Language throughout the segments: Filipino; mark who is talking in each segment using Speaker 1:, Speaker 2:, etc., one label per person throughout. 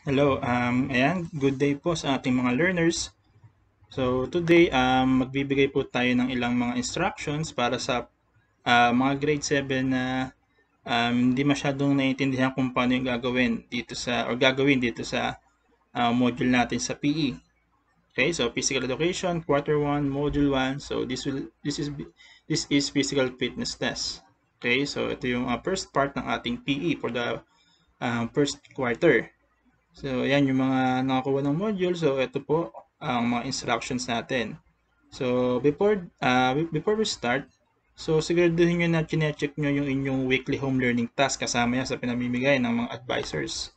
Speaker 1: Hello, um, ayan, good day po sa ating mga learners. So today, um, magbibigay po tayo ng ilang mga instructions para sa uh, mga grade 7 na um, hindi masyadong naiintindihan kung paano yung gagawin dito sa, or gagawin dito sa uh, module natin sa PE. Okay, so physical education, quarter 1, module 1. So this will this is this is physical fitness test. Okay, so ito yung uh, first part ng ating PE for the uh, first quarter. So, ayan yung mga nakakuha ng module. So, ito po ang mga instructions natin. So, before, uh, before we start, so siguraduhin nyo na chinecheck nyo yung inyong weekly home learning task kasama yan sa pinamimigay ng mga advisors.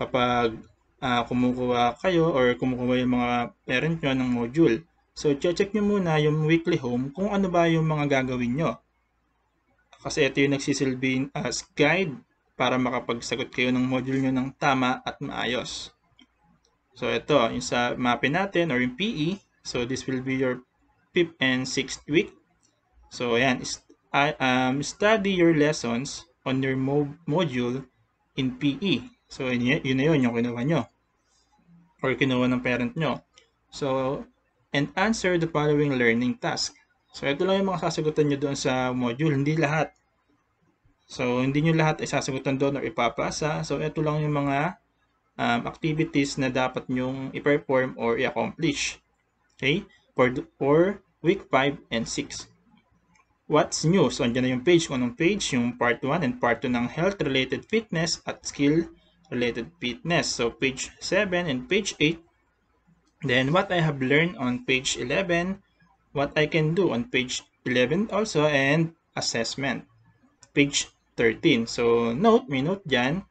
Speaker 1: Kapag uh, kumukuha kayo or kumukuha yung mga parent nyo ng module. So, check nyo muna yung weekly home kung ano ba yung mga gagawin nyo. Kasi ito yung nagsisilbing as ah, guide para makapagsagot kayo ng module nyo ng tama at maayos. So ito, yung sa mapin natin or yung PE, so this will be your 5 and 6 week. So ayan, ah, um, study your lessons on your mo module in PE. So yun, yun na yun yung kinuha nyo or kinuha ng parent nyo. So, and answer the following learning task. So ito lang yung mga sasagutan nyo doon sa module, hindi lahat. So, hindi nyo lahat isasagutan doon or ipapasa. So, ito lang yung mga um, activities na dapat nyong i-perform or i-accomplish. Okay? For, for week 5 and 6. What's new? So, andyan na yung page. Kung anong page? Yung part 1 and part 2 ng health-related fitness at skill-related fitness. So, page 7 and page 8. Then, what I have learned on page 11. What I can do on page 11 also and assessment. Page 13. So, note, may note dyan,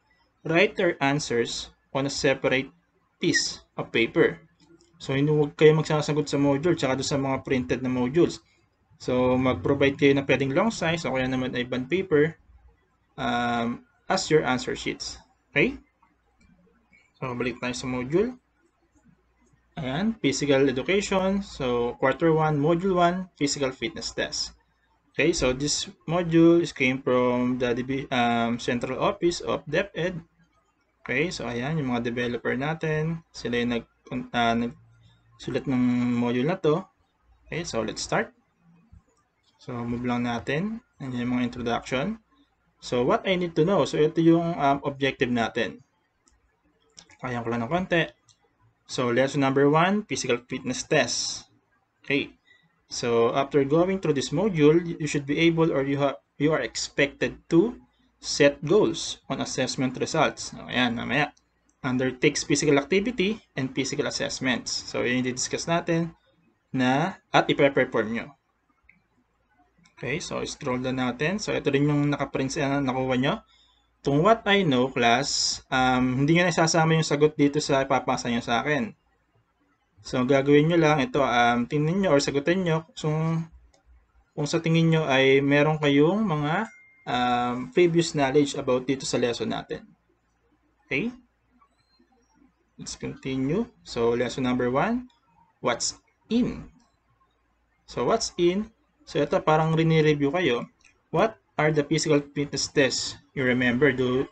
Speaker 1: write your answers on a separate piece of paper. So, huwag kayo magsasagot sa module tsaka doon sa mga printed na modules. So, mag-provide kayo na pwedeng long size o kaya naman ay band paper um, as your answer sheets. Okay? So, balik tayo sa module. Ayan, physical education. So, quarter 1, module 1, physical fitness test. Okay, so this module came from the um, Central Office of DepEd. Okay, so ayan, yung mga developer natin, sila yung nag, uh, nagsulat ng module na to. Okay, so let's start. So, move lang natin. Ayan yung mga introduction. So, what I need to know. So, ito yung um, objective natin. Ayan ko lang ng konti. So, lesson number 1, physical fitness test. Okay. So after going through this module, you should be able or you, have, you are expected to set goals on assessment results. O, ayan, mamaya. Undertakes physical activity and physical assessments. So yun yung discuss natin na at ipe-perform nyo. Okay, so scroll down natin. So ito rin yung nakaprint na ah, nakuha nyo. Itong what I know class, um, hindi nyo nasasama yung sagot dito sa ipapasa nyo sa akin. So, gagawin nyo lang, ito, um, tingnan nyo or sagutin nyo So, kung sa tingin nyo ay meron kayong mga um, previous knowledge about dito sa lesson natin. Okay? Let's continue. So, lesson number one, what's in? So, what's in? So, ito parang rinireview kayo. What are the physical fitness tests you remember do,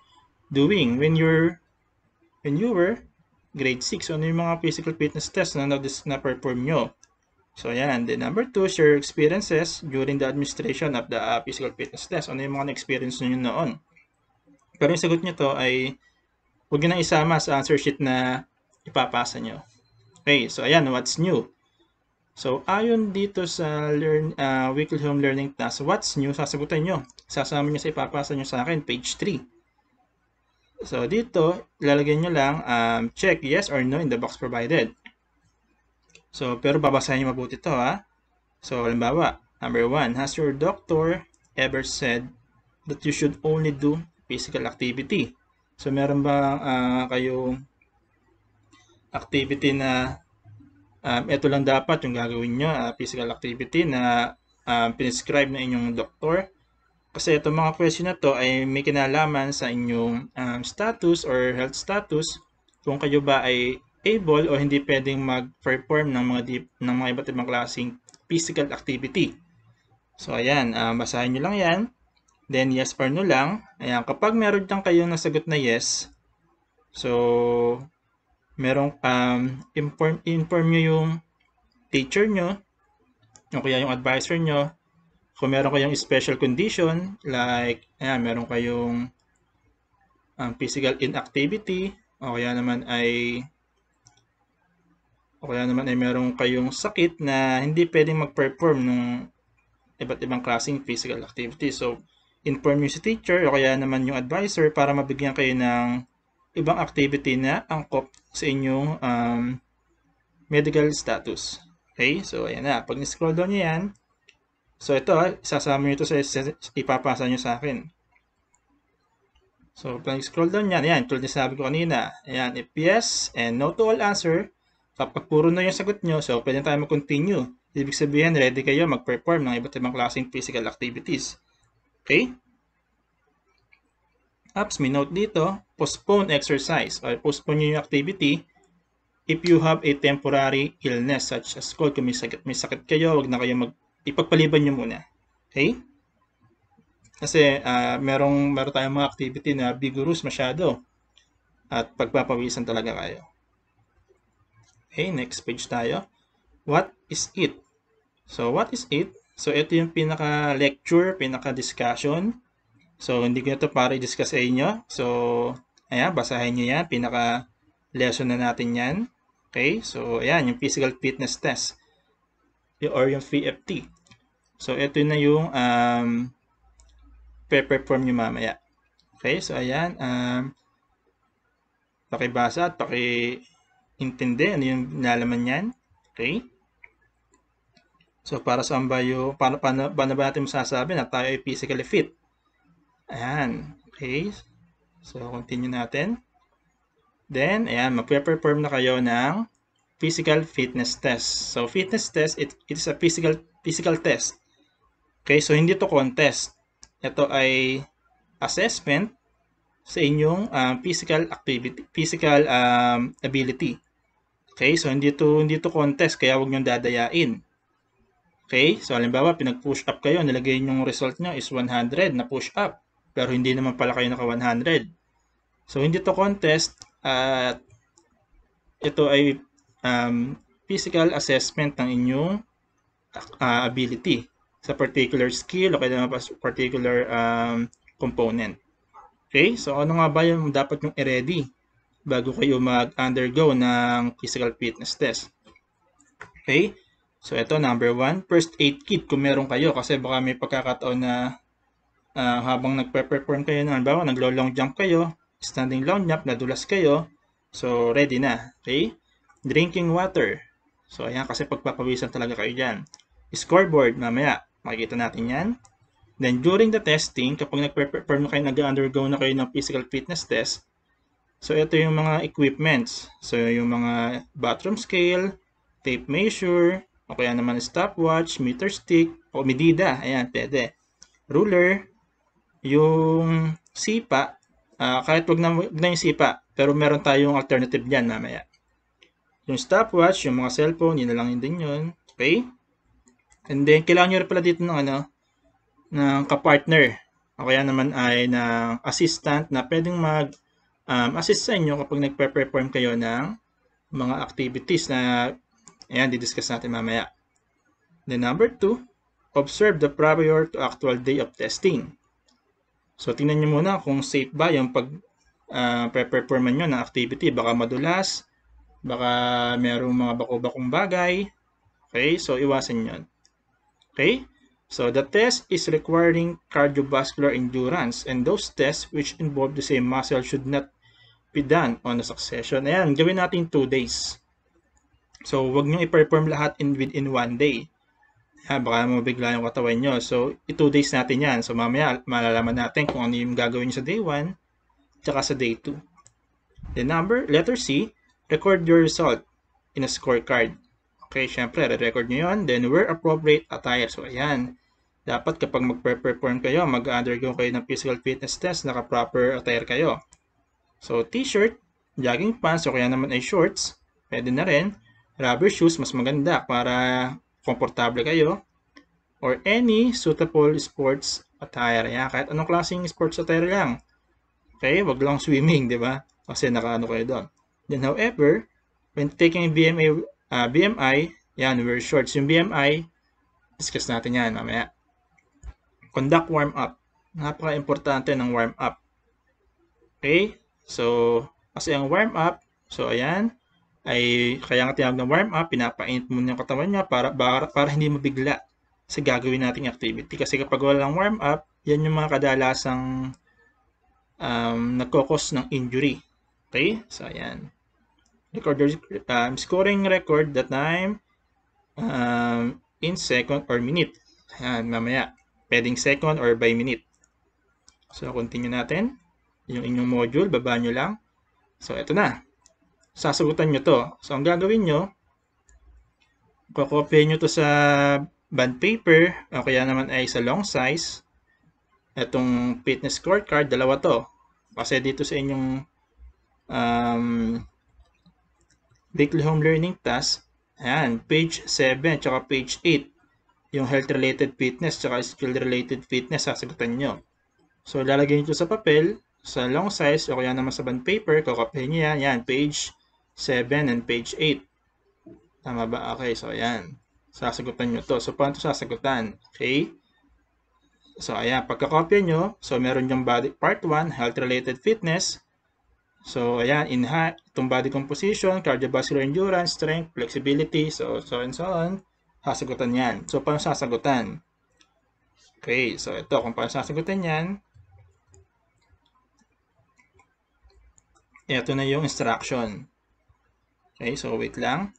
Speaker 1: doing when you're when you were grade 6. So, ano yung mga physical fitness test na na-perform nyo? So, yan. And then, number 2 share experiences during the administration of the uh, physical fitness test. Ano yung mga na-experience nyo noon? Pero yung sagot nyo to ay huwag nyo na isama sa answer sheet na ipapasa nyo. Okay. So, ayan. What's new? So, ayon dito sa learn, uh, weekly home learning task, what's new? Sasagutan nyo. Sasama nyo sa ipapasa nyo sa akin, page 3. So, dito, ilalagay nyo lang um, check yes or no in the box provided. So, pero babasahin nyo mabuti ito, ha. So, halimbawa, number 1, has your doctor ever said that you should only do physical activity? So, meron ba uh, ah, kayong activity na um, ito lang dapat yung gagawin nyo, uh, physical activity na um, pinescribe na inyong doctor? Kasi itong mga question na to ay may kinalaman sa inyong um, status or health status kung kayo ba ay able o hindi pwedeng mag-perform ng mga deep, ng mga iba't ibang klaseng physical activity. So ayan, uh, basahin niyo lang 'yan. Then yes or no lang. Ayan, kapag meron lang kayong nasagot na yes, so merong um, inform inform niyo yung teacher nyo, o kaya yung advisor nyo kung meron kayong special condition, like, ayan, meron kayong um, physical inactivity, o kaya naman ay o kaya naman ay meron kayong sakit na hindi pwedeng mag-perform ng iba't ibang klaseng physical activity. So, inform nyo si teacher o kaya naman yung advisor para mabigyan kayo ng ibang activity na angkop sa inyong um, medical status. Okay? So, ayan na. Pag ni-scroll down nyo yan, So ito, ah, isasama nyo ito sa, ipapasa nyo sa akin. So pag scroll down yan, yan, tulad na sabi ko kanina. Ayan, if yes and no to all answer, kapag puro na yung sagot nyo, so pwede tayo mag-continue. Ibig sabihin, ready kayo mag-perform ng iba't ibang klaseng physical activities. Okay? Apps, may note dito, postpone exercise or postpone nyo yung activity if you have a temporary illness such as cold. Kung may sakit, may sakit kayo, wag na kayo mag ipagpaliban nyo muna. Okay? Kasi uh, merong, meron tayong mga activity na vigorous masyado at pagpapawisan talaga kayo. Okay, next page tayo. What is it? So, what is it? So, ito yung pinaka-lecture, pinaka-discussion. So, hindi ko ito para i-discuss sa inyo. So, ayan, basahin nyo yan. Pinaka-lesson na natin yan. Okay, so ayan, yung physical fitness test or yung free FT. So, ito na yung um, pe form nyo mamaya. Okay, so ayan. Um, pakibasa at pakiintindi ano yung nalaman niyan. Okay? So, para saan ba yung, paano, paano, paano ba natin masasabi na tayo ay physically fit? Ayan. Okay. So, continue natin. Then, ayan, magpe-perform na kayo ng physical fitness test. So, fitness test, it, it is a physical, physical test. Okay, so hindi to contest. Ito ay assessment sa inyong um, physical activity, physical um, ability. Okay, so hindi to, hindi to contest, kaya huwag niyo dadayain. Okay, so halimbawa, pinag-push up kayo, nilagay yung result niyo is 100 na push up, pero hindi naman pala kayo naka 100. So, hindi to contest, at uh, ito ay um, physical assessment ng inyong uh, ability sa particular skill o kaya particular um, component. Okay? So, ano nga ba yung dapat yung i-ready bago kayo mag-undergo ng physical fitness test? Okay? So, ito, number one, first aid kit kung meron kayo kasi baka may pagkakataon na uh, habang nagpe-perform kayo na, halimbawa, naglo-long jump kayo, standing long jump, nadulas kayo, so ready na. Okay? Drinking water. So, ayan kasi pagpapawisan talaga kayo dyan. Scoreboard, mamaya, makikita natin yan. Then, during the testing, kapag nag-perform na kayo, nag-undergo na kayo ng physical fitness test, so ito yung mga equipments. So, yung mga bathroom scale, tape measure, o kaya naman stopwatch, meter stick, o medida, ayan, pwede. Ruler, yung sipa, uh, kahit wag na, na yung sipa, pero meron tayong alternative dyan mamaya. Yung stopwatch, yung mga cellphone, yun na lang yun din yun. Okay? And then, kailangan nyo rin pala dito ng ano, ng kapartner. O kaya naman ay ng assistant na pwedeng mag um, assist sa inyo kapag nagpe-perform kayo ng mga activities na ayan, didiscuss natin mamaya. Then number two, observe the prior to actual day of testing. So tingnan nyo muna kung safe ba yung pag uh, ah, performan nyo ng activity. Baka madulas, Baka merong mga bako-bakong bagay. Okay? So, iwasan yon. Okay? So, the test is requiring cardiovascular endurance and those tests which involve the same muscle should not be done on a succession. Ayan, gawin natin 2 days. So, wag nyo i-perform lahat in within 1 day. Ayan, baka mabigla yung katawan nyo. So, 2 days natin yan. So, mamaya malalaman natin kung ano yung gagawin nyo sa day 1 tsaka sa day 2. The number, letter C, record your result in a scorecard. Okay, syempre, re-record nyo yun. Then, wear appropriate attire. So, ayan. Dapat kapag mag-perform kayo, mag-undergo kayo ng physical fitness test, naka-proper attire kayo. So, t-shirt, jogging pants, o kaya naman ay shorts, pwede na rin. Rubber shoes, mas maganda para komportable kayo. Or any suitable sports attire. Ayan, kahit anong klaseng sports attire lang. Okay, wag lang swimming, di ba? Kasi nakaano kayo doon. Then however, when taking BMI, uh, BMI, yan, we're shorts yung BMI, discuss natin yan mamaya. Conduct warm-up. Napaka-importante ng warm-up. Okay? So, kasi ang warm-up, so ayan, ay kaya nga tinawag ng warm-up, pinapainit mo yung katawan niya para, para, para hindi mabigla sa gagawin nating activity. Kasi kapag walang warm-up, yan yung mga kadalasang um, nagkakos ng injury Okay? So, ayan. Record your um, scoring record the time um, in second or minute. Ayan, mamaya. Pwedeng second or by minute. So, continue natin. Yung inyong module, baba nyo lang. So, ito na. Sasagutan nyo to. So, ang gagawin nyo, kukopya nyo to sa band paper o kaya naman ay sa long size. Itong fitness scorecard, dalawa to. Kasi dito sa inyong um, weekly home learning task. Ayan, page 7 tsaka page 8. Yung health-related fitness tsaka skill-related fitness, sasagutan nyo. So, lalagay nyo sa papel, sa long size, o kaya naman sa band paper, kakapahin nyo yan. Ayan, page 7 and page 8. Tama ba? Okay, so ayan. Sasagutan nyo to. So, paano sasagutan? Okay. So, ayan. Pagkakopya nyo, so meron yung body part 1, health-related fitness. So, ayan, in itong body composition, cardiovascular endurance, strength, flexibility, so, so and so on, sasagutan yan. So, paano sasagutan? Okay, so ito, kung paano sasagutan yan, ito na yung instruction. Okay, so wait lang.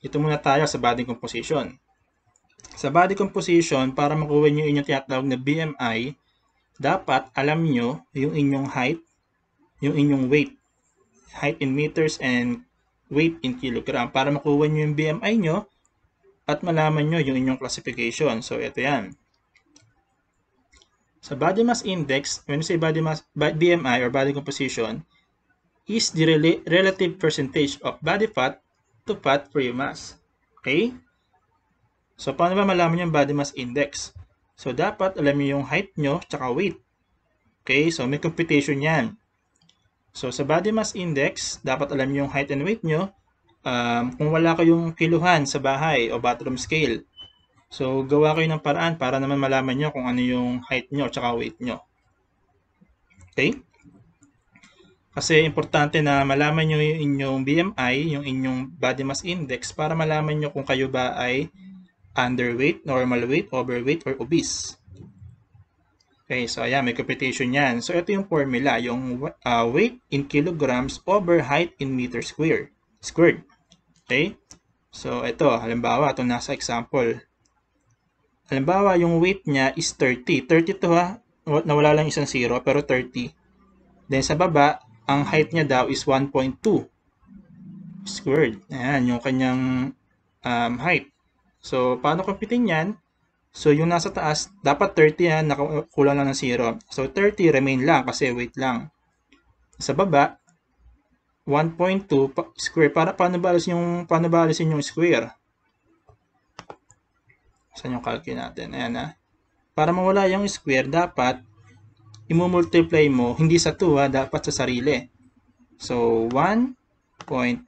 Speaker 1: Ito muna tayo sa body composition. Sa body composition, para makuha nyo inyong tinatawag na BMI, dapat alam nyo yung inyong height, yung inyong weight. Height in meters and weight in kilogram para makuha nyo yung BMI nyo at malaman nyo yung inyong classification. So, ito yan. Sa so, body mass index, when you say body mass, BMI or body composition, is the rel relative percentage of body fat to fat-free mass. Okay? So, paano ba malaman yung body mass index? So, dapat alam niyo yung height nyo tsaka weight. Okay? So, may competition yan. So, sa body mass index, dapat alam niyo yung height and weight nyo. Um, kung wala kayong kiluhan sa bahay o bathroom scale. So, gawa kayo ng paraan para naman malaman nyo kung ano yung height nyo tsaka weight nyo. Okay? Kasi importante na malaman nyo yung inyong BMI, yung inyong body mass index para malaman nyo kung kayo ba ay underweight, normal weight, overweight, or obese. Okay, so ayan, may computation yan. So ito yung formula, yung uh, weight in kilograms over height in meter square, squared. Okay? So ito, halimbawa, itong nasa example. Halimbawa, yung weight niya is 30. 30 to ha, nawala lang isang zero, pero 30. Then sa baba, ang height niya daw is 1.2 squared. Ayan, yung kanyang um, height. So, paano kapitin yan? So, yung nasa taas, dapat 30 yan, nakakulang lang ng 0. So, 30 remain lang kasi wait lang. Sa baba, 1.2 square. Para paano balas yung, paano balas yung square? Saan yung calculate natin? Ayan na. Ah. Para mawala yung square, dapat imumultiply mo, hindi sa 2 ha, ah, dapat sa sarili. So, 1.20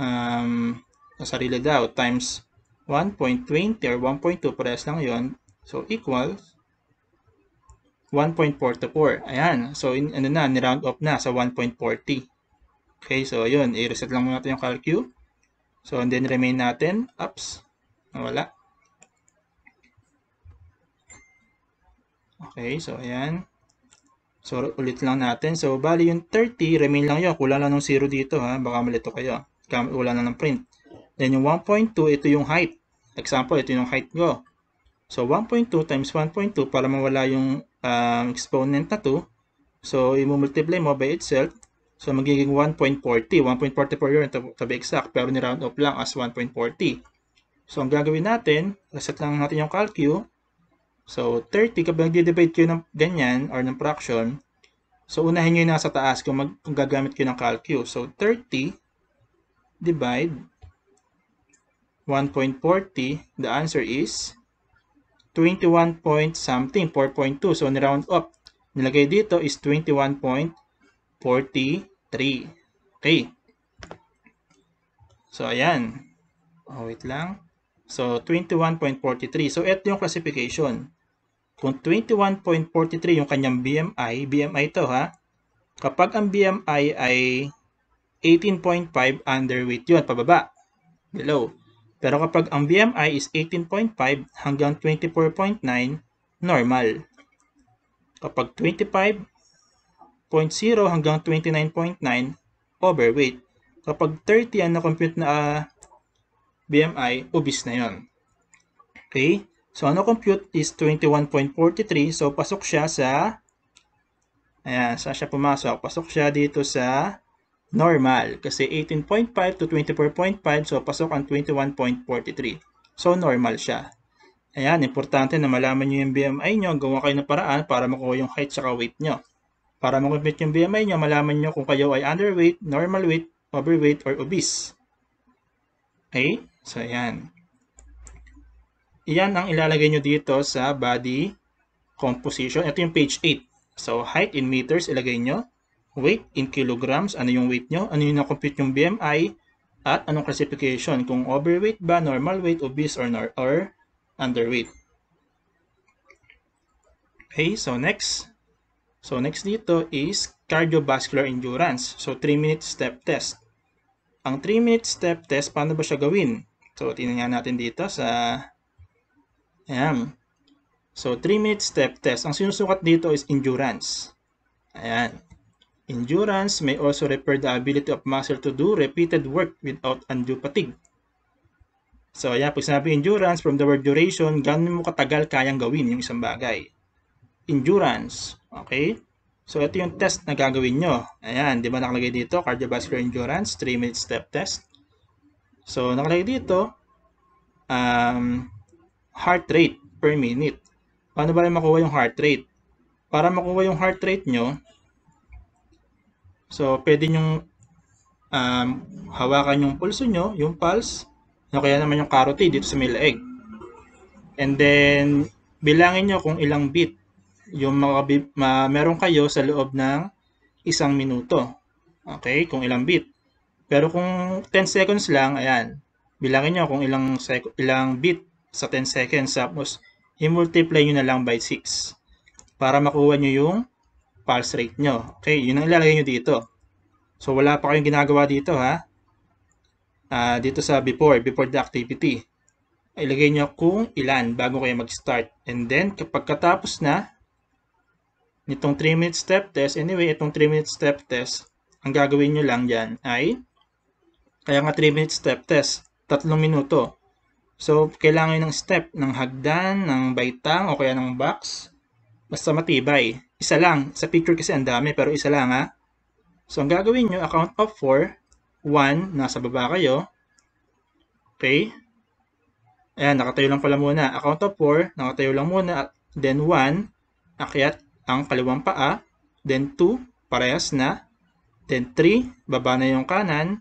Speaker 1: um, sa sarili daw times 1.20 or 1.2 parehas lang yon So, equals 1.424. Ayan. So, in, ano na, ni-round off na sa 1.40. Okay. So, ayun. I-reset lang muna natin yung calcu. So, and then remain natin. Ups. Nawala. Okay. So, ayan. So, ulit lang natin. So, bali yung 30, remain lang yun. Kulang lang ng 0 dito ha. Baka malito kayo gamit wala na ng print. Then yung 1.2, ito yung height. Example, ito yung height ko. So 1.2 times 1.2 para mawala yung um, exponent na 2. So i-multiply mo by itself. So magiging 1.40. 1.44 yun to be exact pero ni-round off lang as 1.40. So ang gagawin natin, reset lang natin yung calcu. So 30 kapag nagdi-divide kayo ng ganyan or ng fraction, so unahin nyo yung nasa taas kung, mag, kung gagamit kayo ng calcu. So 30 divide 1.40, the answer is 21 point something, 4.2. So, round up. Nilagay dito is 21.43. Okay. So, ayan. Oh, wait lang. So, 21.43. So, ito yung classification. Kung 21.43 yung kanyang BMI, BMI to ha, kapag ang BMI ay 18.5 underweight yun, pababa, below. Pero kapag ang BMI is 18.5 hanggang 24.9, normal. Kapag 25.0 hanggang 29.9, overweight. Kapag 30 yan na-compute na uh, ah, BMI, obese na yon. Okay? So, ano compute is 21.43. So, pasok siya sa, ayan, saan siya pumasok? Pasok siya dito sa normal kasi 18.5 to 24.5 so pasok ang 21.43. So normal siya. Ayan, importante na malaman nyo yung BMI nyo. Gawa kayo ng paraan para makuha yung height at weight nyo. Para makumpit yung BMI nyo, malaman nyo kung kayo ay underweight, normal weight, overweight, or obese. Okay? So, ayan. Iyan ang ilalagay nyo dito sa body composition. Ito yung page 8. So, height in meters ilagay nyo weight in kilograms, ano yung weight nyo, ano yung na-compute yung BMI, at anong classification, kung overweight ba, normal weight, obese, or, or underweight. Okay, so next. So next dito is cardiovascular endurance. So 3-minute step test. Ang 3-minute step test, paano ba siya gawin? So tinignan natin dito sa... Ayan. So 3-minute step test. Ang sinusukat dito is endurance. Ayan. Endurance may also refer the ability of muscle to do repeated work without undue fatigue. So ayan, pag sinabi endurance from the word duration, gano'n mo katagal kayang gawin yung isang bagay. Endurance, okay? So ito yung test na gagawin nyo. Ayan, di ba nakalagay dito, cardiovascular endurance, 3 minute step test. So nakalagay dito, um, heart rate per minute. Paano ba rin makuha yung heart rate? Para makuha yung heart rate nyo, So, pwede nyong um, hawakan yung pulso nyo, yung pulse, o kaya naman yung carotid dito sa may leeg. And then, bilangin nyo kung ilang beat yung makabib, ma, meron kayo sa loob ng isang minuto. Okay, kung ilang beat. Pero kung 10 seconds lang, ayan, bilangin nyo kung ilang, sec, ilang beat sa 10 seconds. Tapos, i-multiply nyo na lang by 6 para makuha nyo yung pulse rate nyo. Okay, yun ang ilalagay nyo dito. So, wala pa kayong ginagawa dito, ha? Uh, dito sa before, before the activity. Ilagay nyo kung ilan bago kayo mag-start. And then, kapag katapos na, nitong 3-minute step test, anyway, itong 3-minute step test, ang gagawin nyo lang dyan ay, kaya nga 3-minute step test, tatlong minuto. So, kailangan ng step, ng hagdan, ng baitang, o kaya ng box, basta matibay. Isa lang. Sa picture kasi ang dami, pero isa lang ha. So, ang gagawin nyo, account of 4, 1, nasa baba kayo. Okay? Ayan, nakatayo lang pala muna. Account of 4, nakatayo lang muna. Then 1, akyat ang kaliwang paa. Then 2, parehas na. Then 3, baba na yung kanan.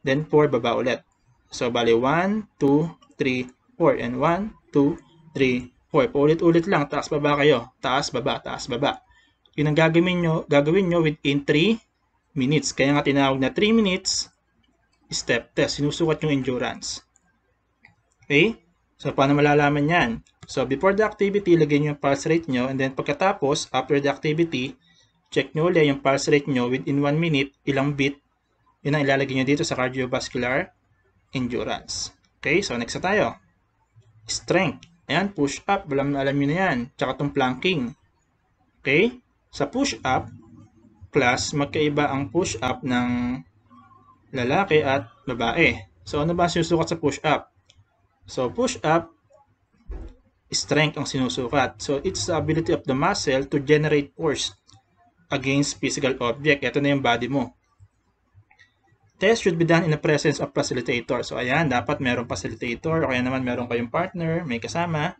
Speaker 1: Then 4, baba ulit. So, bali 1, 2, 3, 4. And 1, 2, 3, or paulit-ulit lang, taas baba kayo, taas baba, taas baba. Yun ang gagawin niyo, gagawin nyo within 3 minutes. Kaya nga tinawag na 3 minutes step test. Sinusukat yung endurance. Okay? So, paano malalaman yan? So, before the activity, lagyan niyo yung pulse rate niyo And then, pagkatapos, after the activity, check niyo ulit yung pulse rate niyo within 1 minute, ilang beat. Yun ang ilalagay niyo dito sa cardiovascular endurance. Okay? So, next na tayo. Strength. Ayan, push-up. Alam, alam nyo na yan. Tsaka itong planking. Okay? Sa push-up, class, magkaiba ang push-up ng lalaki at babae. So, ano ba sinusukat sa push-up? So, push-up, strength ang sinusukat. So, it's the ability of the muscle to generate force against physical object. Ito na yung body mo test should be done in the presence of facilitator. So, ayan, dapat merong facilitator o kaya naman meron kayong partner, may kasama.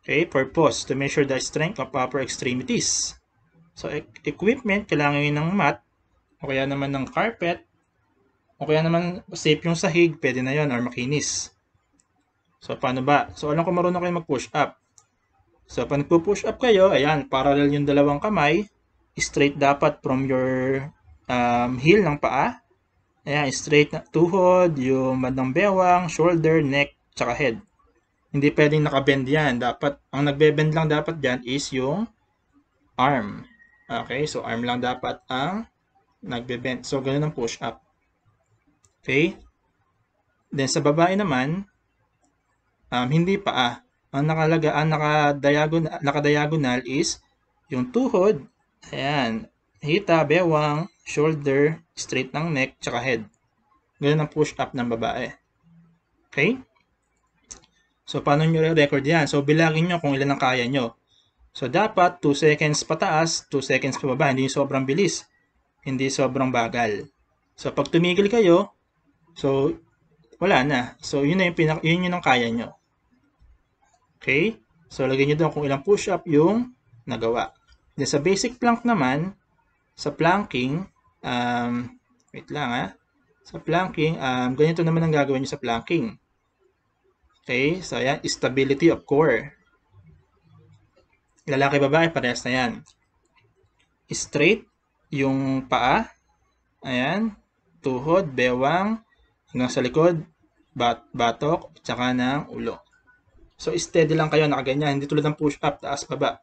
Speaker 1: Okay, purpose, to measure the strength of upper extremities. So, e equipment, kailangan yun ng mat o kaya naman ng carpet o kaya naman safe yung sahig, pwede na yon or makinis. So, paano ba? So, alam ko marunong kayo mag-push up. So, pag nagpo-push up kayo, ayan, parallel yung dalawang kamay, straight dapat from your um, heel ng paa Ayan, straight na tuhod, yung bandang bewang, shoulder, neck, tsaka head. Hindi pwedeng nakabend yan. Dapat, ang nagbe-bend lang dapat dyan is yung arm. Okay, so arm lang dapat ang nagbe-bend. So, ganun ang push-up. Okay? Then, sa babae naman, um, hindi paa. Ah. Ang nakalaga, ang nakadiagonal, nakadiagonal is yung tuhod. Ayan, hita, bewang, shoulder, straight ng neck, tsaka head. Ganun ang push-up ng babae. Okay? So, paano nyo re-record yan? So, bilangin nyo kung ilan ang kaya nyo. So, dapat 2 seconds pataas, 2 seconds pababa. Hindi sobrang bilis. Hindi sobrang bagal. So, pag tumigil kayo, so, wala na. So, yun na yung pinak yun yun ang kaya nyo. Okay? So, lagay nyo doon kung ilang push-up yung nagawa. Then, sa basic plank naman, sa planking, um, wait lang ha. Ah. Sa planking, um, ganito naman ang gagawin nyo sa planking. Okay, so yan, stability of core. Lalaki babae, parehas na yan. Straight, yung paa. Ayan, tuhod, bewang, hanggang sa likod, bat batok, tsaka ng ulo. So, steady lang kayo nakaganyan. Hindi tulad ng push-up, taas, baba.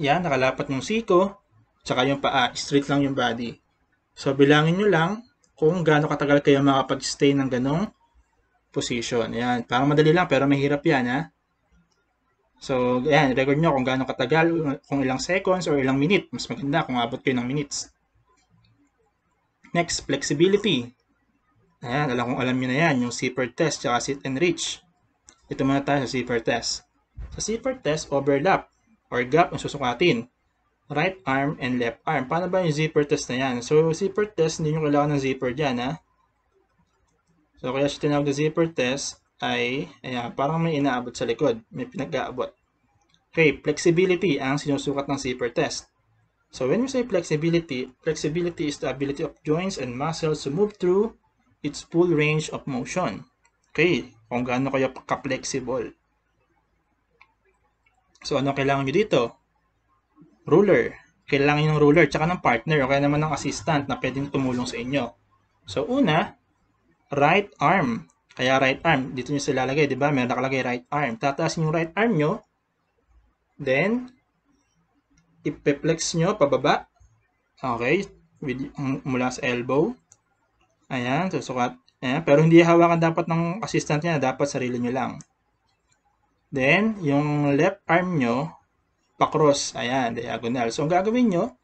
Speaker 1: Yan, nakalapat ng siko. Tsaka yung paa, straight lang yung body. So, bilangin nyo lang kung gaano katagal kayo makapag-stay ng ganong position. Yan, parang madali lang pero mahirap yan ha. So, ayan, record nyo kung gaano katagal, kung ilang seconds or ilang minute. Mas maganda kung abot kayo ng minutes. Next, flexibility. Ayan, alam kong alam nyo na yan, yung zipper test tsaka sit and reach. Ito muna tayo sa zipper test. Sa zipper test, overlap or gap ang susukatin. Right arm and left arm. Paano ba yung zipper test na yan? So, zipper test, hindi nyo kailangan ng zipper dyan, ha? So, kaya siya tinawag na zipper test ay, ayan, parang may inaabot sa likod. May pinag-aabot. Okay, flexibility ang sinusukat ng zipper test. So, when we say flexibility, flexibility is the ability of joints and muscles to move through its full range of motion. Okay, kung gaano kayo ka-flexible. So, ano kailangan nyo dito? Ruler. Kailangan nyo ng ruler, tsaka ng partner, o kaya naman ng assistant na pwedeng tumulong sa inyo. So, una, right arm. Kaya right arm, dito nyo sila lalagay, di ba? Meron nakalagay right arm. Tataas yung right arm nyo, then, ipeplex nyo pababa. Okay, with, mm, mula sa elbow. Ayan, susukat. Ayan, pero hindi hawakan dapat ng assistant niya, dapat sarili nyo lang. Then, yung left arm nyo, pa-cross. ayan, diagonal. So, ang gagawin nyo,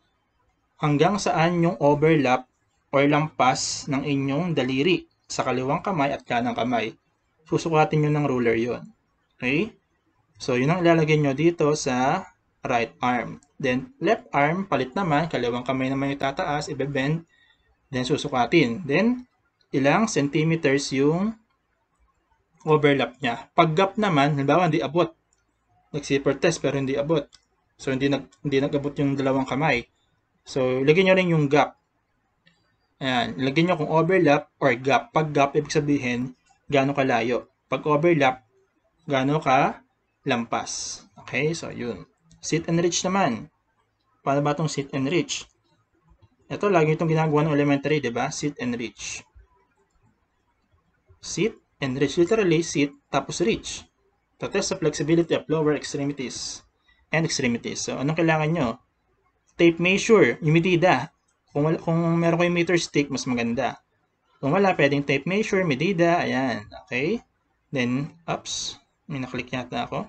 Speaker 1: hanggang saan yung overlap or lampas ng inyong daliri sa kaliwang kamay at kanang kamay, susukatin nyo ng ruler yon Okay? So, yun ang ilalagay nyo dito sa right arm. Then, left arm, palit naman, kaliwang kamay naman yung tataas, ibe-bend, then susukatin. Then, ilang centimeters yung overlap niya. Pag gap naman, halimbawa hindi abot. Nag-zipper test pero hindi abot. So hindi nag hindi nag-abot yung dalawang kamay. So lagyan niyo rin yung gap. Ayan, lagyan niyo kung overlap or gap. Pag gap ibig sabihin gaano kalayo. Pag overlap gaano ka lampas. Okay? So yun. Sit and reach naman. Paano ba itong sit and reach? Ito, lagi itong ginagawa ng elementary, di ba? Sit and reach. Sit and reach literally sit tapos reach. To test the flexibility of lower extremities and extremities. So anong kailangan nyo? Tape measure, medida. Kung, kung meron kayong meter stick, mas maganda. Kung wala, pwedeng tape measure, medida. Ayan, okay. Then, ups. May naklik yata ako.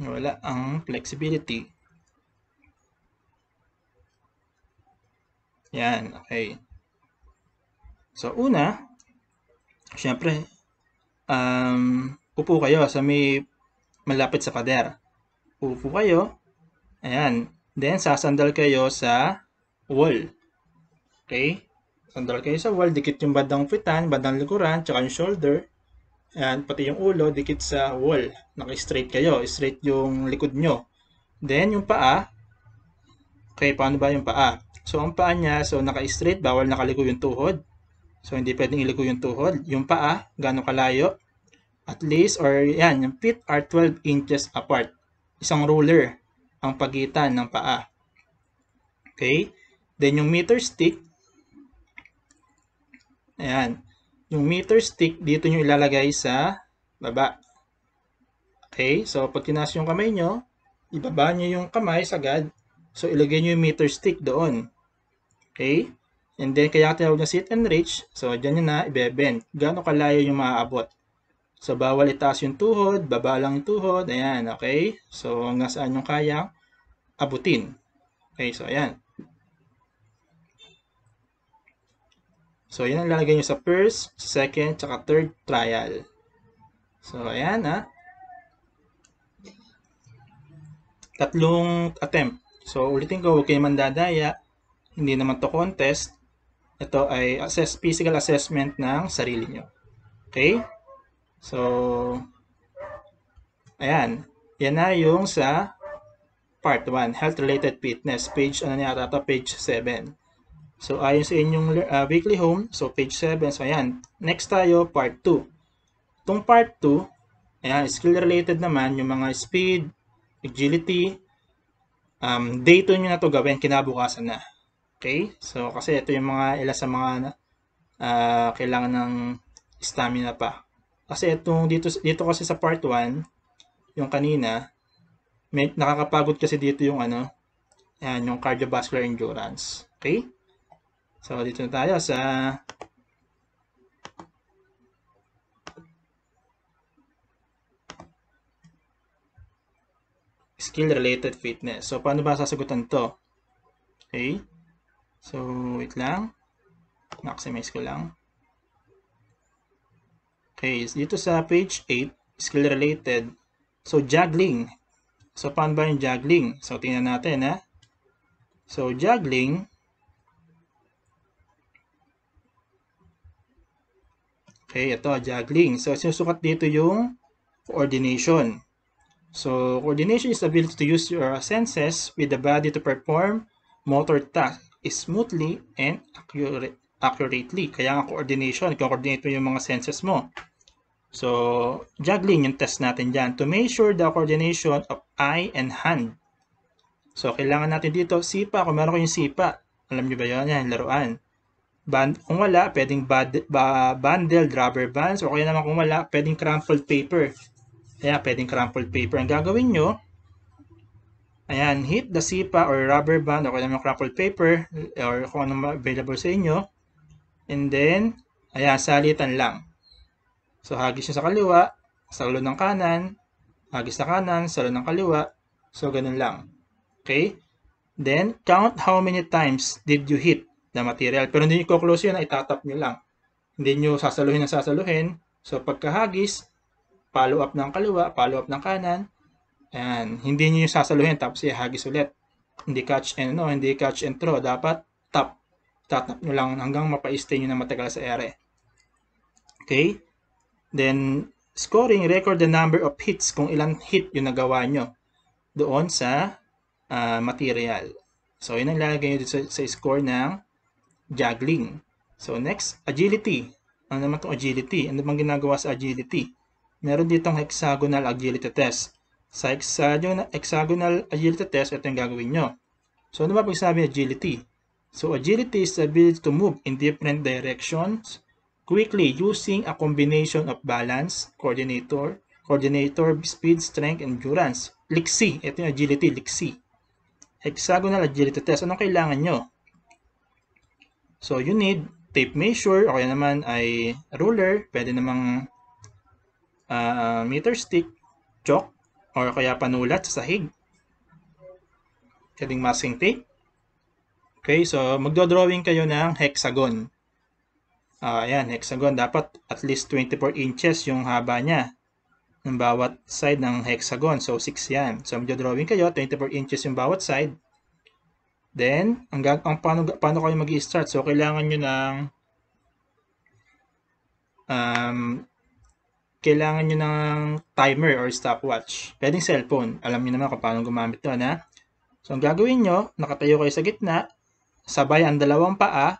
Speaker 1: Wala ang flexibility. Yan, okay. So una, syempre, um, upo kayo sa may malapit sa pader. Upo kayo. Ayan. Then, sasandal kayo sa wall. Okay? Sandal kayo sa wall. Dikit yung bandang pitan, bandang likuran, tsaka yung shoulder. Ayan, pati yung ulo, dikit sa wall. Naka-straight kayo. Straight yung likod nyo. Then, yung paa. Okay, paano ba yung paa? So, ang paa niya, so naka-straight, bawal nakaliko yung tuhod. So, hindi pwedeng iliko yung tuhod. Yung paa, gano'ng kalayo? At least, or yan, yung feet are 12 inches apart. Isang ruler ang pagitan ng paa. Okay? Then, yung meter stick, ayan, yung meter stick, dito nyo ilalagay sa baba. Okay? So, pag tinas yung kamay nyo, ibaba nyo yung kamay sagad. So, ilagay nyo yung meter stick doon. Okay? And then, kaya tinawag na sit and reach. So, dyan yun na, ibebend. Gano'ng kalayo yung maaabot. So, bawal itaas yung tuhod, baba lang yung tuhod. Ayan, okay? So, hanggang saan yung kaya abutin. Okay, so ayan. So, ayan ang lalagay nyo sa first, second, tsaka third trial. So, ayan ha. Tatlong attempt. So, ulitin ko, huwag kayo mandadaya. Hindi naman to contest. Ito ay assess, physical assessment ng sarili nyo. Okay? So, ayan. Yan na yung sa part 1, health-related fitness. Page, ano niya, tata, page 7. So, ayon sa inyong uh, weekly home, so page 7. So, ayan. Next tayo, part 2. Itong part 2, ayan, skill-related naman, yung mga speed, agility, um, day 2 nyo na to gawin, kinabukasan na. Okay? So, kasi ito yung mga ila sa mga uh, kailangan ng stamina pa. Kasi itong dito, dito kasi sa part 1, yung kanina, may, nakakapagod kasi dito yung ano, yan, yung cardiovascular endurance. Okay? So, dito na tayo sa skill-related fitness. So, paano ba sasagutan to? Okay? So, wait lang. Maximize ko lang. Okay, dito sa page 8, skill related. So, juggling. So, paano ba yung juggling? So, tingnan natin ha. So, juggling. Okay, ito, juggling. So, sinusukat dito yung coordination. So, coordination is the ability to use your senses with the body to perform motor tasks smoothly and accurate, accurately. Kaya nga coordination, i-coordinate mo yung mga senses mo. So, juggling yung test natin dyan to measure the coordination of eye and hand. So, kailangan natin dito sipa. Kung meron yung sipa, alam nyo ba yun? Yan, laruan. Band, kung wala, pwedeng bad, ba, bundle, rubber bands, o kaya naman kung wala, pwedeng crumpled paper. Kaya, pwedeng crumpled paper. Ang gagawin nyo, Ayan, heat the sipa or rubber band o kung ano crumpled paper or kung ano available sa inyo. And then, ayan, salitan lang. So, hagis nyo sa kaliwa, salo ng kanan, hagis sa kanan, salo ng kaliwa. So, ganun lang. Okay? Then, count how many times did you hit the material. Pero hindi nyo i-close yun, itatap nyo lang. Hindi nyo sasaluhin ang sasaluhin. So, pagkahagis, follow up ng kaliwa, follow up ng kanan, Ayan, hindi niyo sasaluhin tapos ihagis ulit. Hindi catch and no, hindi catch and throw. Dapat tap. Tatap nyo lang hanggang mapa-stay nyo na matagal sa ere. Okay? Then, scoring, record the number of hits. Kung ilang hit yung nagawa nyo doon sa uh, material. So, yun ang lalagay nyo sa, sa score ng juggling. So, next, agility. Ano naman itong agility? Ano bang ginagawa sa agility? Meron ditong hexagonal agility test sa hexagonal, hexagonal agility test, ito yung gagawin nyo. So, ano ba pag sinabi agility? So, agility is the ability to move in different directions quickly using a combination of balance, coordinator, coordinator, speed, strength, endurance. Liksi. Ito yung agility, liksi. Hexagonal agility test. Anong kailangan nyo? So, you need tape measure o kaya naman ay ruler. Pwede namang uh, meter stick, chalk, or kaya panulat sa sahig. Pwedeng masking tape. Okay, so magdo-drawing kayo ng hexagon. Uh, ayan, hexagon. Dapat at least 24 inches yung haba niya ng bawat side ng hexagon. So, 6 yan. So, magdo-drawing kayo. 24 inches yung bawat side. Then, ang, ang paano, paano kayo mag start So, kailangan nyo ng um, kailangan nyo ng timer or stopwatch. Pwedeng cellphone. Alam nyo naman kung paano gumamit ito, ha? So, ang gagawin nyo, nakatayo kayo sa gitna, sabay ang dalawang paa,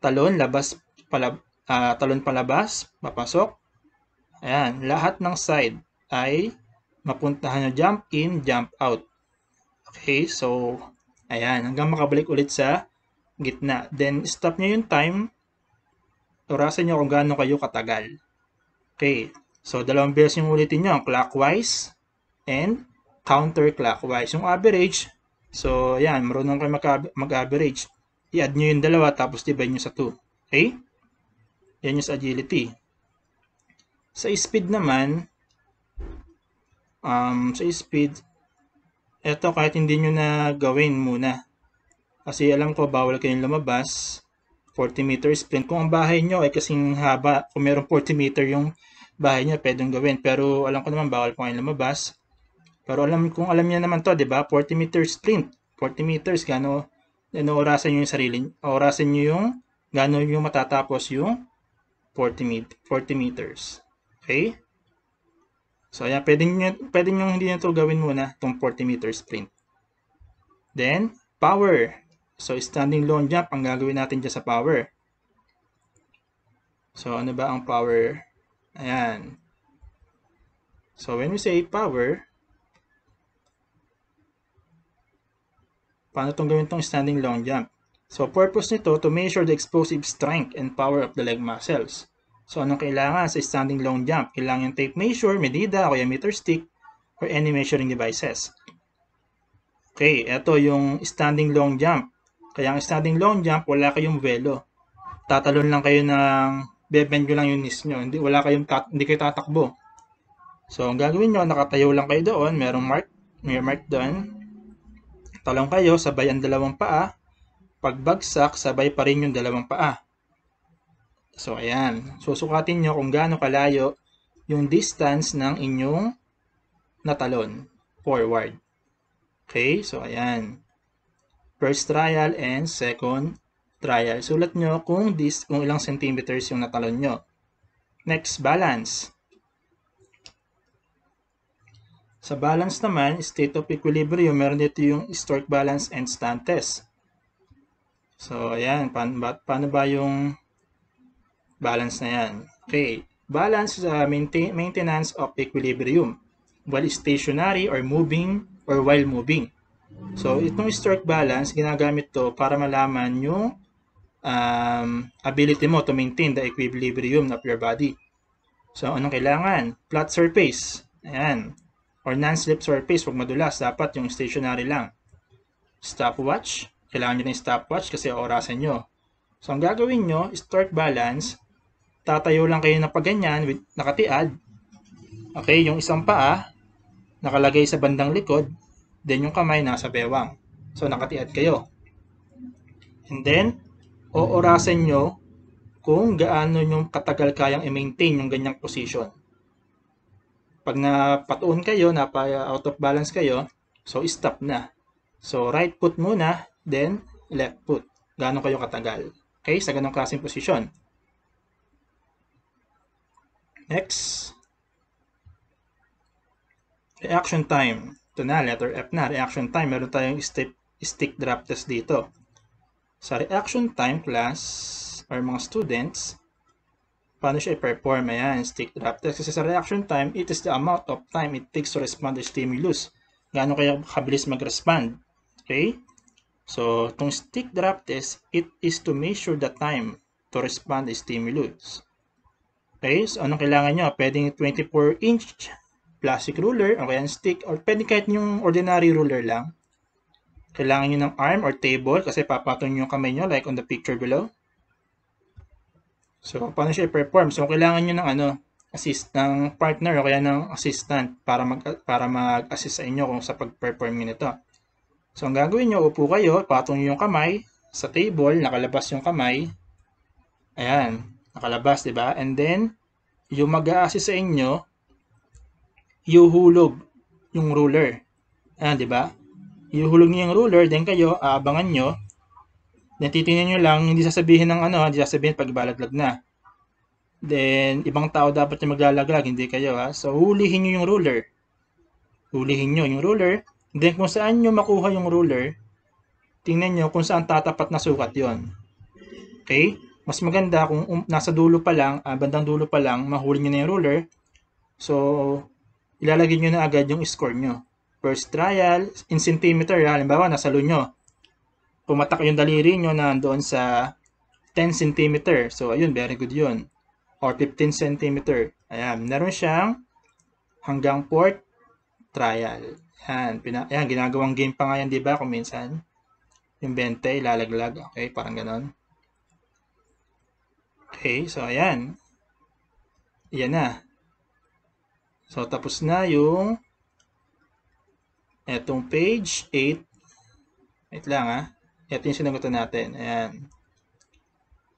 Speaker 1: talon, labas, palab, uh, talon palabas, papasok. Ayan, lahat ng side ay mapuntahan nyo jump in, jump out. Okay, so, ayan, hanggang makabalik ulit sa gitna. Then, stop nyo yung time, orasan nyo kung gaano kayo katagal. Okay, So, dalawang beses yung ulitin nyo, clockwise and counterclockwise. Yung average, so, yan, marunong kayo mag-average. I-add nyo yung dalawa, tapos divide nyo sa 2. Okay? Yan yung agility. Sa speed naman, um, sa speed, eto kahit hindi nyo na gawin muna. Kasi alam ko, bawal kayong lumabas. 40 meter sprint. Kung ang bahay nyo ay kasing haba, kung meron 40 meter yung bahay niya pwedeng gawin. Pero alam ko naman bawal po ngayon lumabas. Pero alam kung alam niya naman to, 'di ba? 40 meter sprint. 40 meters gaano ano orasan niyo yung sarili, orasan niyo yung gaano yung matatapos yung 40 met 40 meters. Okay? So ayan, pwedeng niyo pwede niyo hindi niyo to gawin muna tong 40 meter sprint. Then power. So standing long jump ang gagawin natin diyan sa power. So ano ba ang power? Ayan. So, when we say power, paano itong gawin itong standing long jump? So, purpose nito to measure the explosive strength and power of the leg muscles. So, anong kailangan sa standing long jump? Kailangan yung tape measure, medida, o meter stick, or any measuring devices. Okay, ito yung standing long jump. Kaya ang standing long jump, wala kayong velo. Tatalon lang kayo ng bebend lang yung knees nyo. Hindi, wala kayong tat, hindi kayo tatakbo. So, ang gagawin nyo, nakatayo lang kayo doon. Merong mark, may mark doon. Talong kayo, sabay ang dalawang paa. Pagbagsak, sabay pa rin yung dalawang paa. So, ayan. Susukatin nyo kung gaano kalayo yung distance ng inyong natalon forward. Okay? So, ayan. First trial and second trial, sulat nyo kung, dis, kung ilang centimeters yung natalon nyo. Next, balance. Sa balance naman, state of equilibrium, meron dito yung stork balance and stand test. So, ayan, paano ba, paano ba yung balance na yan? Okay, balance sa uh, maintain, maintenance of equilibrium while stationary or moving or while moving. So, itong stork balance, ginagamit to para malaman yung um, ability mo to maintain the equilibrium of your body. So, anong kailangan? Flat surface. Ayan. Or non-slip surface. Huwag madulas. Dapat yung stationary lang. Stopwatch. Kailangan nyo na yung stopwatch kasi orasan nyo. So, ang gagawin nyo, start balance. Tatayo lang kayo na paganyan, with, nakatiad. Okay, yung isang paa, nakalagay sa bandang likod. Then, yung kamay nasa bewang. So, nakatiad kayo. And then, o orasin nyo kung gaano nyo katagal kayang i-maintain yung ganyang position. Pag napatuon kayo, napa-out of balance kayo, so stop na. So right foot muna, then left foot. Gaano kayo katagal. Okay, sa ganong klaseng position. Next. Reaction time. Ito na, letter F na. Reaction time. Meron tayong step, stick drop test dito sa reaction time class or mga students, paano siya i-perform? Ayan, stick drop test. Kasi sa reaction time, it is the amount of time it takes to respond to stimulus. Gaano kaya kabilis mag-respond? Okay? So, itong stick drop test, it is to measure the time to respond to stimulus. Okay? So, anong kailangan nyo? Pwedeng 24-inch plastic ruler, o kaya stick, or pwede kahit yung ordinary ruler lang. Kailangan nyo ng arm or table kasi papatong yung kamay nyo like on the picture below. So, paano siya perform So, kailangan nyo ng ano, assist ng partner o kaya ng assistant para mag para mag-assist sa inyo kung sa pag-perform niyo nito. So ang gagawin niyo, upo kayo, patong yung kamay sa table, nakalabas yung kamay. Ayan, nakalabas, 'di ba? And then yung mag assist sa inyo, yuhulog yung ruler. Ayan, 'di ba? Ihuhulog niyo yung ruler, then kayo, aabangan nyo. Then titingnan nyo lang, hindi sasabihin ng ano, hindi sasabihin pag balaglag na. Then, ibang tao dapat yung maglalaglag, hindi kayo ha. So, hulihin nyo yung ruler. Hulihin nyo yung ruler. Then, kung saan nyo makuha yung ruler, tingnan nyo kung saan tatapat na sukat yon. Okay? Mas maganda kung um, nasa dulo pa lang, uh, bandang dulo pa lang, mahuli nyo na yung ruler. So, ilalagay nyo na agad yung score nyo. First trial, in centimeter, ha? halimbawa nasa lunyo. Pumatak yung daliri nyo na doon sa 10 cm. So, ayun, very good yun. Or 15 cm. Ayan, meron siyang hanggang fourth trial. Ayan, pina ayan ginagawang game pa nga yan, di ba? Kung minsan, yung 20, ilalaglag. Okay, parang ganon. Okay, so ayan. Ayan na. So, tapos na yung Etong page 8. Wait lang ah eto yung sinagutan natin. Ayan.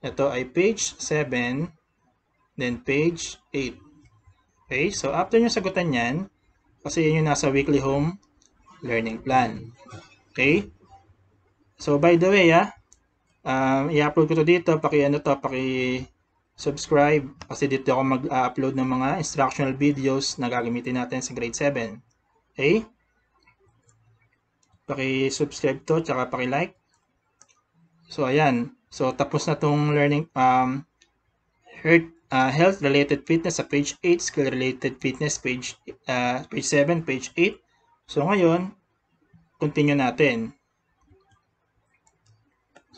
Speaker 1: eto ay page 7. Then page 8. Okay. So after nyo sagutan niyan kasi yun yung nasa weekly home learning plan. Okay. So by the way ah um, i-upload ko to dito. Paki-ano to, paki subscribe kasi dito ako mag-upload ng mga instructional videos na gagamitin natin sa grade 7. Okay? Paki-subscribe to, tsaka paki-like. So, ayan. So, tapos na tong learning, um, health, uh, health-related fitness sa page 8, skill-related fitness page, uh, page 7, page 8. So, ngayon, continue natin.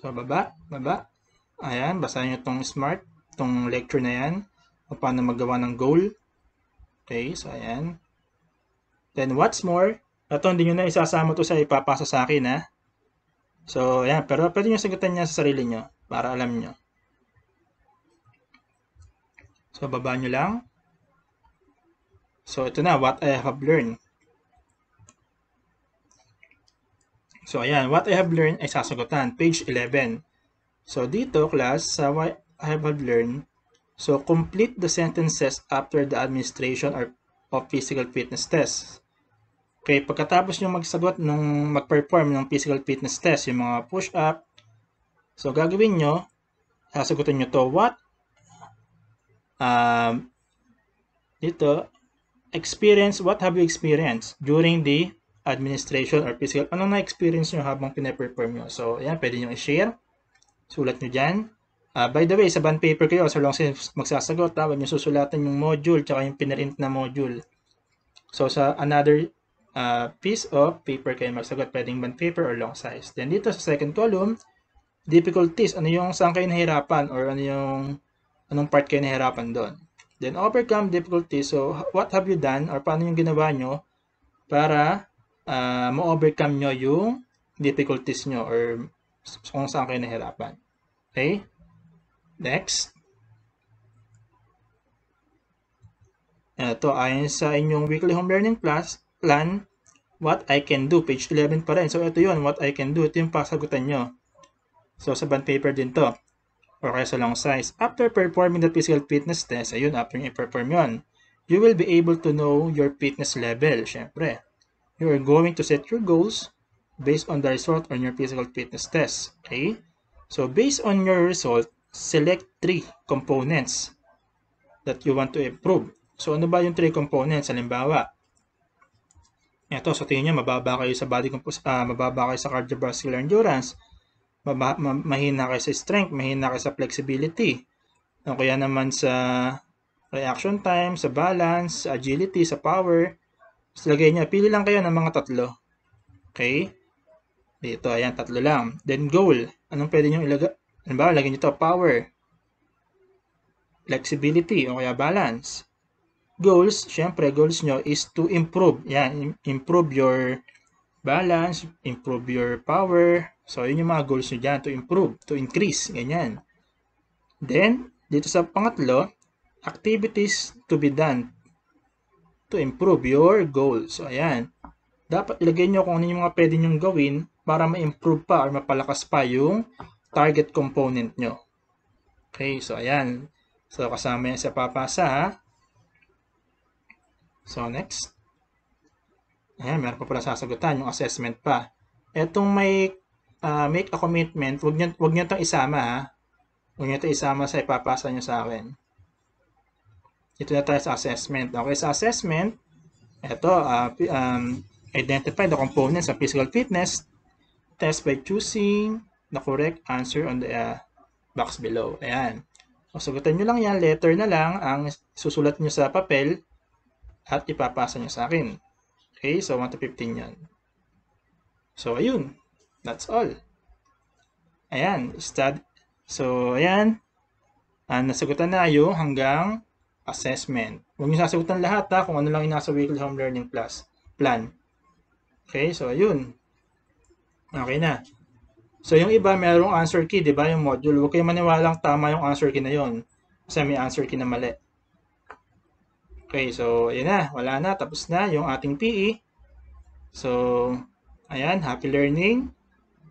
Speaker 1: So, baba, baba. Ayan, basahin niyo tong smart, tong lecture na yan. Paano magawa ng goal. Okay, so ayan. Then, what's more, ito, hindi nyo na isasama to sa ipapasa sa akin, ha? So, ayan. Pero pwede nyo sagutan niya sa sarili nyo para alam nyo. So, baba nyo lang. So, ito na. What I have learned. So, ayan. What I have learned ay sasagutan. Page 11. So, dito, class, sa what I have learned, so complete the sentences after the administration or of physical fitness tests. Okay, pagkatapos nyo magsagot ng mag-perform ng physical fitness test, yung mga push-up, so gagawin nyo, sasagutin nyo to what um, dito, experience, what have you experienced during the administration or physical, anong na-experience nyo habang pinaperform nyo. So, ayan, pwede nyo i-share. Sulat nyo dyan. Uh, by the way, sa band paper kayo, so long since magsasagot, ha, ah, huwag nyo susulatan yung module, tsaka yung pinarint na module. So, sa another uh, piece of paper kayo magsagot. Pwedeng band paper or long size. Then dito sa second column, difficulties. Ano yung saan kayo nahirapan or ano yung anong part kayo nahirapan doon. Then overcome difficulties. So what have you done or paano yung ginawa nyo para uh, ma-overcome nyo yung difficulties nyo or kung saan kayo nahirapan. Okay? Next. Ito, ayon sa inyong weekly home learning class, plan, what I can do. Page 11 pa rin. So, ito yun, what I can do. Ito yung pasagutan nyo. So, sa band paper din to. O kaya sa long size. After performing the physical fitness test, ayun, after yung i-perform yun, you will be able to know your fitness level, syempre. You are going to set your goals based on the result on your physical fitness test. Okay? So, based on your result, select three components that you want to improve. So, ano ba yung three components? Halimbawa, ito, sa tingin niya, mababa kayo sa body composition, uh, ah, mababa kayo sa cardiovascular endurance, maba, ma, mahina kayo sa strength, mahina kayo sa flexibility, o kaya naman sa reaction time, sa balance, sa agility, sa power. Tapos lagay nyo, pili lang kayo ng mga tatlo. Okay? Dito, ayan, tatlo lang. Then goal, anong pwede nyo ilagay? Halimbawa, lagay nyo ito, power, flexibility, o kaya balance goals, syempre, goals nyo is to improve. Yan, improve your balance, improve your power. So, yun yung mga goals nyo dyan, to improve, to increase, ganyan. Then, dito sa pangatlo, activities to be done to improve your goals. So, ayan. Dapat ilagay nyo kung ano yung mga pwede nyong gawin para ma-improve pa or mapalakas pa yung target component nyo. Okay, so ayan. So, kasama yan sa papasa ha. So, next. Ayan, meron pa pala sasagutan, yung assessment pa. Etong may uh, make a commitment, wag niyo, wag niyo itong isama ha. Huwag niyo itong isama sa ipapasa niyo sa akin. Ito na tayo sa assessment. Okay, sa assessment, ito, uh, ah, um, identify the components of physical fitness. Test by choosing the correct answer on the uh, box below. Ayan. O, sagutan nyo lang yan. Letter na lang ang susulat nyo sa papel at ipapasa niya sa akin. Okay, so 1 to 15 yan. So, ayun. That's all. Ayan, stud. So, ayan. Uh, nasagutan na yung hanggang assessment. Huwag niyo sasagutan lahat ha, kung ano lang yung nasa weekly home learning class, plan. Okay, so ayun. Okay na. So, yung iba, merong answer key, di ba? Yung module. Huwag kayong maniwalang tama yung answer key na yon Kasi may answer key na mali. Okay, so ayan na, wala na, tapos na yung ating PE. So, ayan, happy learning,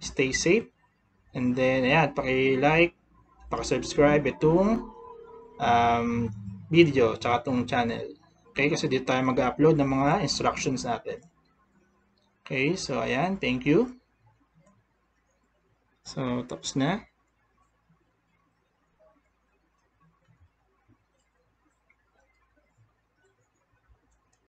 Speaker 1: stay safe, and then ayan, paki-like, paki-subscribe itong um, video, tsaka itong channel. Okay, kasi dito tayo mag-upload ng mga instructions natin. Okay, so ayan, thank you. So, tapos na.